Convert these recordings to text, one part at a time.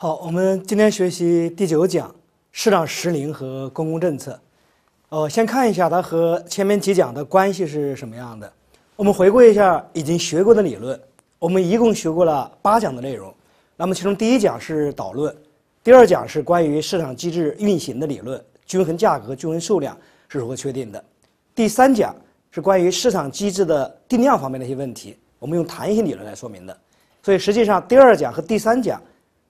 好，我们今天学习第九讲市场实灵和公共政策。呃，先看一下它和前面几讲的关系是什么样的。我们回顾一下已经学过的理论。我们一共学过了八讲的内容。那么其中第一讲是导论，第二讲是关于市场机制运行的理论，均衡价格、均衡数量是如何确定的。第三讲是关于市场机制的定量方面的一些问题，我们用弹性理论来说明的。所以实际上第二讲和第三讲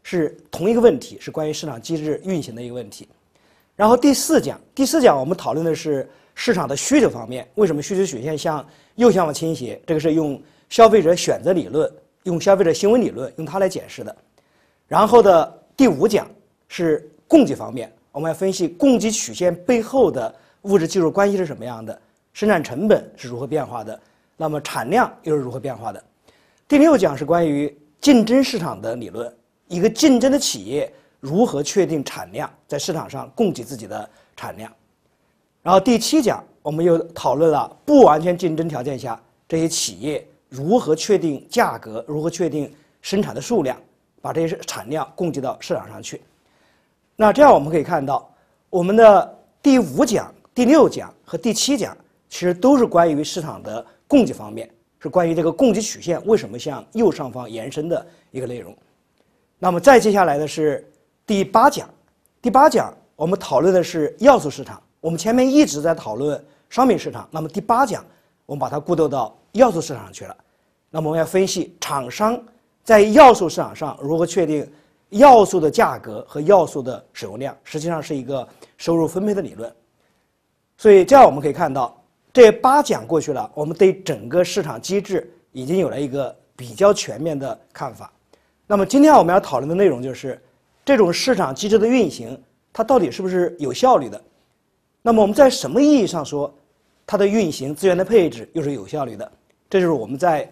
是同一个问题，是关于市场机制运行的一个问题。然后第四讲，第四讲我们讨论的是市场的需求方面，为什么需求曲线向右下方倾斜？这个是用消费者选择理论、用消费者行为理论用它来解释的。然后的第五讲是供给方面，我们要分析供给曲线背后的物质技术关系是什么样的，生产成本是如何变化的，那么产量又是如何变化的？第六讲是关于竞争市场的理论，一个竞争的企业如何确定产量，在市场上供给自己的产量。然后第七讲，我们又讨论了不完全竞争条件下，这些企业如何确定价格，如何确定生产的数量。把这些产量供给到市场上去，那这样我们可以看到，我们的第五讲、第六讲和第七讲，其实都是关于市场的供给方面，是关于这个供给曲线为什么向右上方延伸的一个内容。那么再接下来的是第八讲，第八讲我们讨论的是要素市场。我们前面一直在讨论商品市场，那么第八讲我们把它过渡到要素市场上去了。那么我们要分析厂商。在要素市场上，如何确定要素的价格和要素的使用量，实际上是一个收入分配的理论。所以这样我们可以看到，这八讲过去了，我们对整个市场机制已经有了一个比较全面的看法。那么今天我们要讨论的内容就是，这种市场机制的运行，它到底是不是有效率的？那么我们在什么意义上说，它的运行资源的配置又是有效率的？这就是我们在。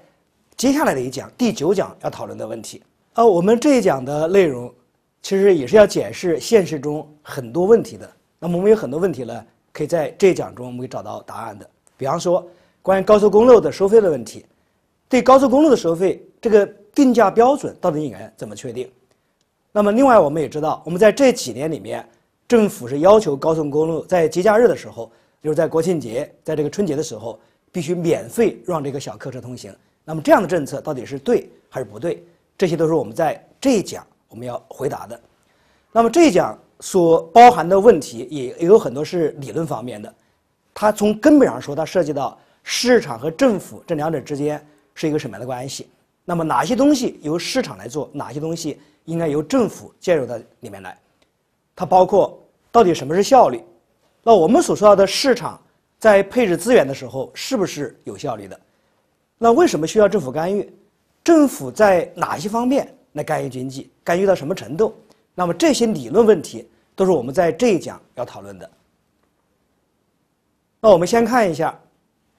接下来的一讲，第九讲要讨论的问题，呃，我们这一讲的内容，其实也是要解释现实中很多问题的。那么我们有很多问题呢，可以在这一讲中我们找到答案的。比方说，关于高速公路的收费的问题，对高速公路的收费，这个定价标准到底应该怎么确定？那么另外，我们也知道，我们在这几年里面，政府是要求高速公路在节假日的时候，就是在国庆节，在这个春节的时候，必须免费让这个小客车通行。那么这样的政策到底是对还是不对？这些都是我们在这一讲我们要回答的。那么这一讲所包含的问题也有很多是理论方面的，它从根本上说，它涉及到市场和政府这两者之间是一个什么样的关系？那么哪些东西由市场来做，哪些东西应该由政府介入到里面来？它包括到底什么是效率？那我们所说到的市场在配置资源的时候是不是有效率的？那为什么需要政府干预？政府在哪些方面来干预经济？干预到什么程度？那么这些理论问题都是我们在这一讲要讨论的。那我们先看一下，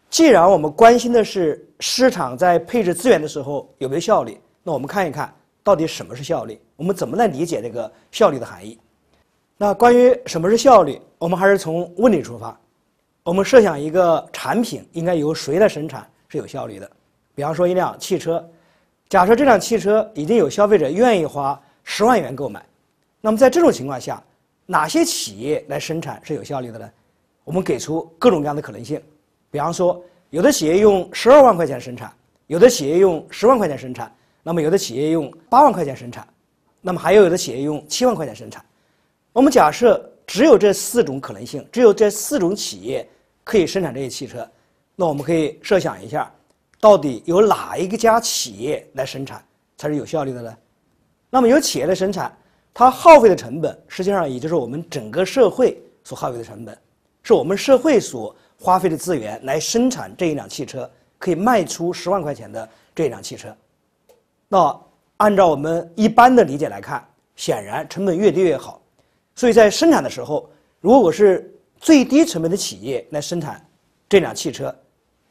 既然我们关心的是市场在配置资源的时候有没有效率，那我们看一看到底什么是效率？我们怎么来理解这个效率的含义？那关于什么是效率，我们还是从问题出发。我们设想一个产品应该由谁来生产？是有效率的，比方说一辆汽车，假设这辆汽车已经有消费者愿意花十万元购买，那么在这种情况下，哪些企业来生产是有效率的呢？我们给出各种各样的可能性，比方说有的企业用十二万块钱生产，有的企业用十万块钱生产，那么有的企业用八万块钱生产，那么还有有的企业用七万块钱生产。我们假设只有这四种可能性，只有这四种企业可以生产这些汽车。那我们可以设想一下，到底由哪一家企业来生产才是有效率的呢？那么有企业来生产，它耗费的成本，实际上也就是我们整个社会所耗费的成本，是我们社会所花费的资源来生产这一辆汽车，可以卖出十万块钱的这一辆汽车。那按照我们一般的理解来看，显然成本越低越好。所以在生产的时候，如果我是最低成本的企业来生产这辆汽车。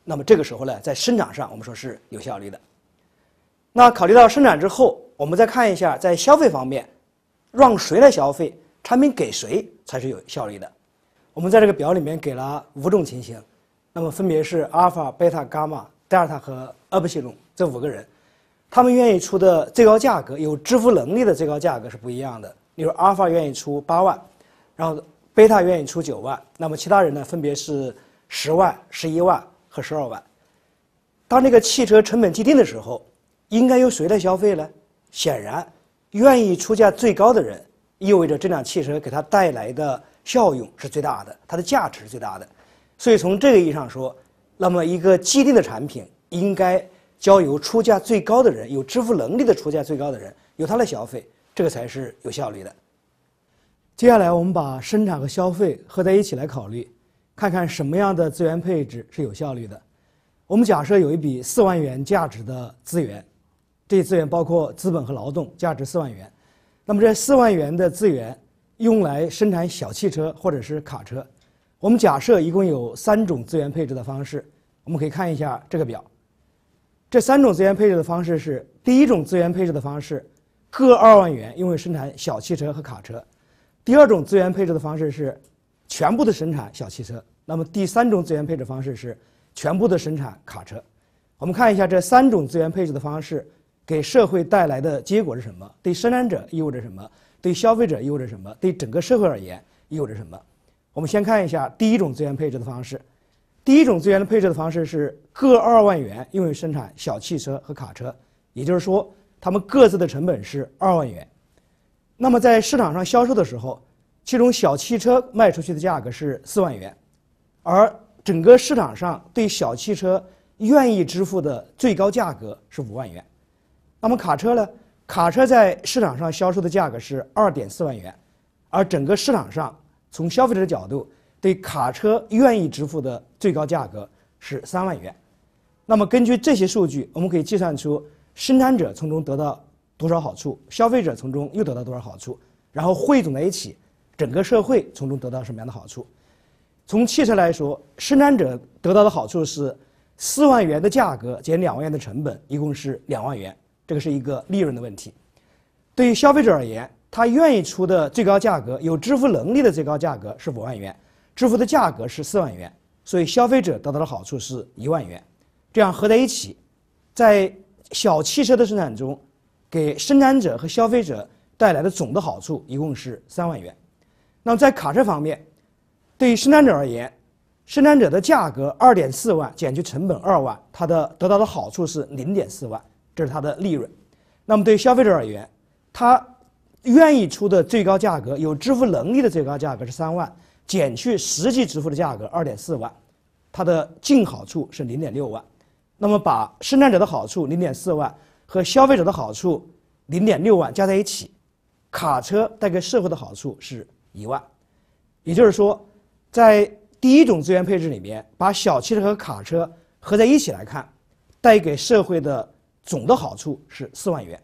那么这个时候呢，在生产上我们说是有效率的。那考虑到生产之后，我们再看一下在消费方面，让谁来消费，产品给谁才是有效率的。我们在这个表里面给了五种情形，那么分别是阿尔法、贝塔、伽马、德尔塔和布西隆这五个人，他们愿意出的最高价格，有支付能力的最高价格是不一样的。例如阿尔法愿意出八万，然后贝塔愿意出九万，那么其他人呢分别是十万、十一万。和十二万，当这个汽车成本既定的时候，应该由谁来消费呢？显然，愿意出价最高的人，意味着这辆汽车给他带来的效用是最大的，它的价值是最大的。所以从这个意义上说，那么一个既定的产品应该交由出价最高的人，有支付能力的出价最高的人，由他来消费，这个才是有效率的。接下来我们把生产和消费合在一起来考虑。看看什么样的资源配置是有效率的。我们假设有一笔四万元价值的资源，这些资源包括资本和劳动，价值四万元。那么这四万元的资源用来生产小汽车或者是卡车。我们假设一共有三种资源配置的方式，我们可以看一下这个表。这三种资源配置的方式是：第一种资源配置的方式，各二万元用于生产小汽车和卡车；第二种资源配置的方式是。全部的生产小汽车，那么第三种资源配置方式是全部的生产卡车。我们看一下这三种资源配置的方式给社会带来的结果是什么？对生产者意味着什么？对消费者意味着什么？对整个社会而言意味着什么？我们先看一下第一种资源配置的方式。第一种资源的配置的方式是各二万元用于生产小汽车和卡车，也就是说他们各自的成本是二万元。那么在市场上销售的时候。其中小汽车卖出去的价格是四万元，而整个市场上对小汽车愿意支付的最高价格是五万元。那么卡车呢？卡车在市场上销售的价格是二点四万元，而整个市场上从消费者的角度对卡车愿意支付的最高价格是三万元。那么根据这些数据，我们可以计算出生产者从中得到多少好处，消费者从中又得到多少好处，然后汇总在一起。整个社会从中得到什么样的好处？从汽车来说，生产者得到的好处是四万元的价格减两万元的成本，一共是两万元，这个是一个利润的问题。对于消费者而言，他愿意出的最高价格，有支付能力的最高价格是五万元，支付的价格是四万元，所以消费者得到的好处是一万元。这样合在一起，在小汽车的生产中，给生产者和消费者带来的总的好处一共是三万元。那么在卡车方面，对于生产者而言，生产者的价格二点四万减去成本二万，它的得到的好处是零点四万，这是它的利润。那么对于消费者而言，他愿意出的最高价格、有支付能力的最高价格是三万，减去实际支付的价格二点四万，它的净好处是零点六万。那么把生产者的好处零点四万和消费者的好处零点六万加在一起，卡车带给社会的好处是。一万，也就是说，在第一种资源配置里面，把小汽车和卡车合在一起来看，带给社会的总的好处是四万元。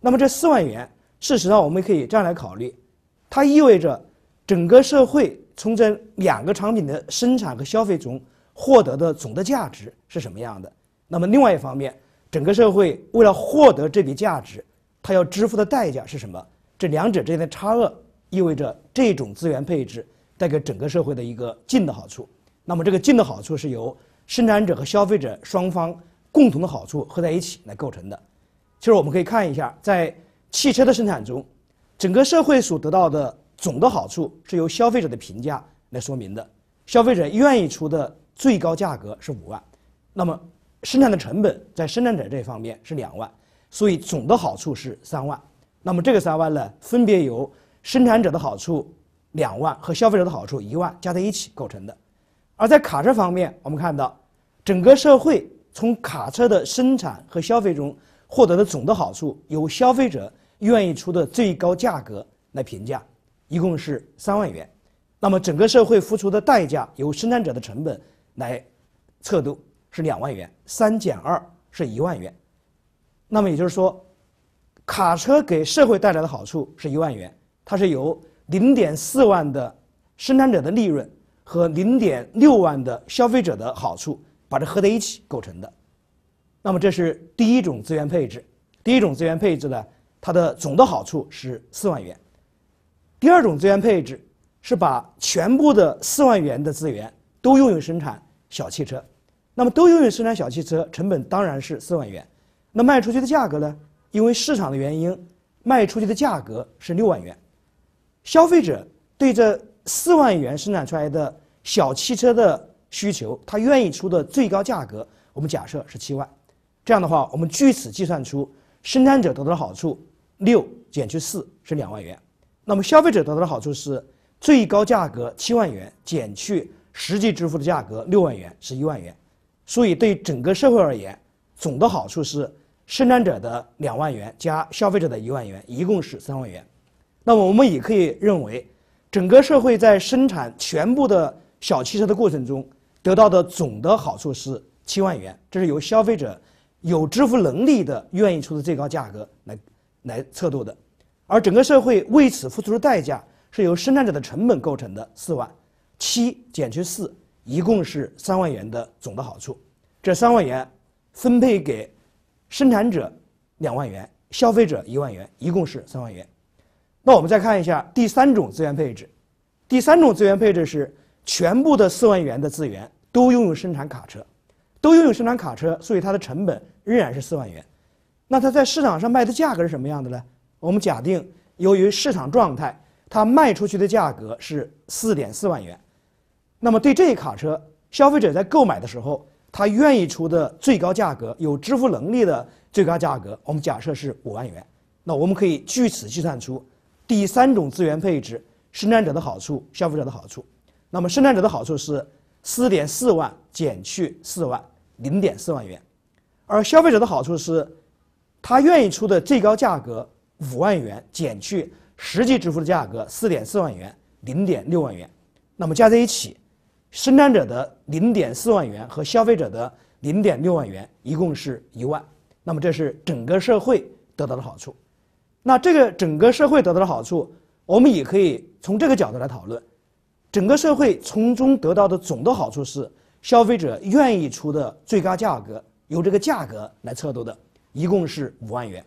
那么这四万元，事实上我们可以这样来考虑，它意味着整个社会从这两个产品的生产和消费中获得的总的价值是什么样的？那么另外一方面，整个社会为了获得这笔价值，它要支付的代价是什么？这两者之间的差额。意味着这种资源配置带给整个社会的一个净的好处。那么，这个净的好处是由生产者和消费者双方共同的好处合在一起来构成的。其实我们可以看一下，在汽车的生产中，整个社会所得到的总的好处是由消费者的评价来说明的。消费者愿意出的最高价格是五万，那么生产的成本在生产者这方面是两万，所以总的好处是三万。那么这个三万呢，分别由生产者的好处两万和消费者的好处一万加在一起构成的，而在卡车方面，我们看到整个社会从卡车的生产和消费中获得的总的好处，由消费者愿意出的最高价格来评价，一共是三万元。那么整个社会付出的代价由生产者的成本来测度是两万元，三减二是一万元。那么也就是说，卡车给社会带来的好处是一万元。它是由零点四万的生产者的利润和零点六万的消费者的好处把它合在一起构成的，那么这是第一种资源配置。第一种资源配置呢，它的总的好处是四万元。第二种资源配置是把全部的四万元的资源都用于生产小汽车，那么都用于生产小汽车，成本当然是四万元，那卖出去的价格呢？因为市场的原因，卖出去的价格是六万元。消费者对这四万元生产出来的小汽车的需求，他愿意出的最高价格，我们假设是七万。这样的话，我们据此计算出生产者得到的好处：六减去四是两万元。那么消费者得到的好处是最高价格七万元减去实际支付的价格六万元是一万元。所以对整个社会而言，总的好处是生产者的两万元加消费者的一万元，一共是三万元。那么我们也可以认为，整个社会在生产全部的小汽车的过程中得到的总的好处是七万元，这是由消费者有支付能力的愿意出的最高价格来来测度的，而整个社会为此付出的代价是由生产者的成本构成的四万，七减去四，一共是三万元的总的好处，这三万元分配给生产者两万元，消费者一万元，一共是三万元。那我们再看一下第三种资源配置，第三种资源配置是全部的四万元的资源都拥有生产卡车，都拥有生产卡车，所以它的成本仍然是四万元。那它在市场上卖的价格是什么样的呢？我们假定由于市场状态，它卖出去的价格是四点四万元。那么对这一卡车，消费者在购买的时候，他愿意出的最高价格、有支付能力的最高价格，我们假设是五万元。那我们可以据此计算出。第三种资源配置，生产者的好处，消费者的好处。那么生产者的好处是四点四万减去四万零点四万元，而消费者的好处是，他愿意出的最高价格五万元减去实际支付的价格四点四万元零点六万元。那么加在一起，生产者的零点四万元和消费者的零点六万元一共是一万。那么这是整个社会得到的好处。那这个整个社会得到的好处，我们也可以从这个角度来讨论。整个社会从中得到的总的好处是消费者愿意出的最高价格，由这个价格来测度的，一共是五万元。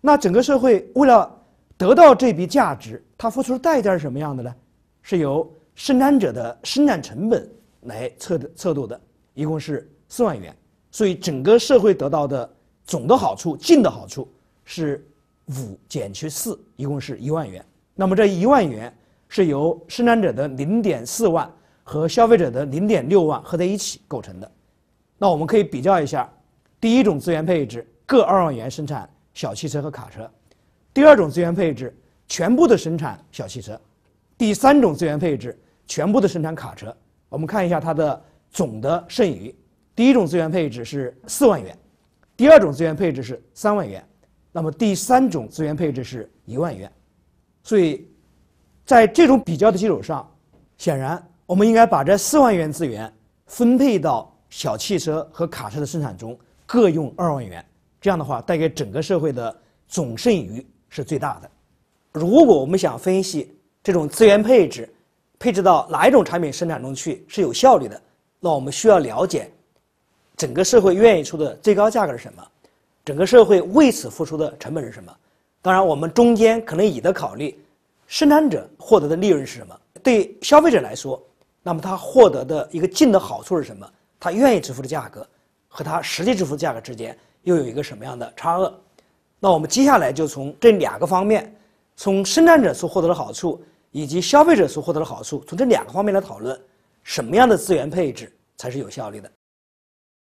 那整个社会为了得到这笔价值，它付出的代价是什么样的呢？是由生产者的生产成本来测的测度的，一共是四万元。所以整个社会得到的总的好处、净的好处是。五减去四，一共是一万元。那么这一万元是由生产者的零点四万和消费者的零点六万合在一起构成的。那我们可以比较一下：第一种资源配置，各二万元生产小汽车和卡车；第二种资源配置，全部的生产小汽车；第三种资源配置，全部的生产卡车。我们看一下它的总的剩余：第一种资源配置是四万元，第二种资源配置是三万元。那么第三种资源配置是一万元，所以，在这种比较的基础上，显然我们应该把这四万元资源分配到小汽车和卡车的生产中，各用二万元。这样的话，带给整个社会的总剩余是最大的。如果我们想分析这种资源配置，配置到哪一种产品生产中去是有效率的，那我们需要了解整个社会愿意出的最高价格是什么。整个社会为此付出的成本是什么？当然，我们中间可能也得考虑生产者获得的利润是什么。对消费者来说，那么他获得的一个净的好处是什么？他愿意支付的价格和他实际支付的价格之间又有一个什么样的差额？那我们接下来就从这两个方面，从生产者所获得的好处以及消费者所获得的好处，从这两个方面来讨论什么样的资源配置才是有效率的。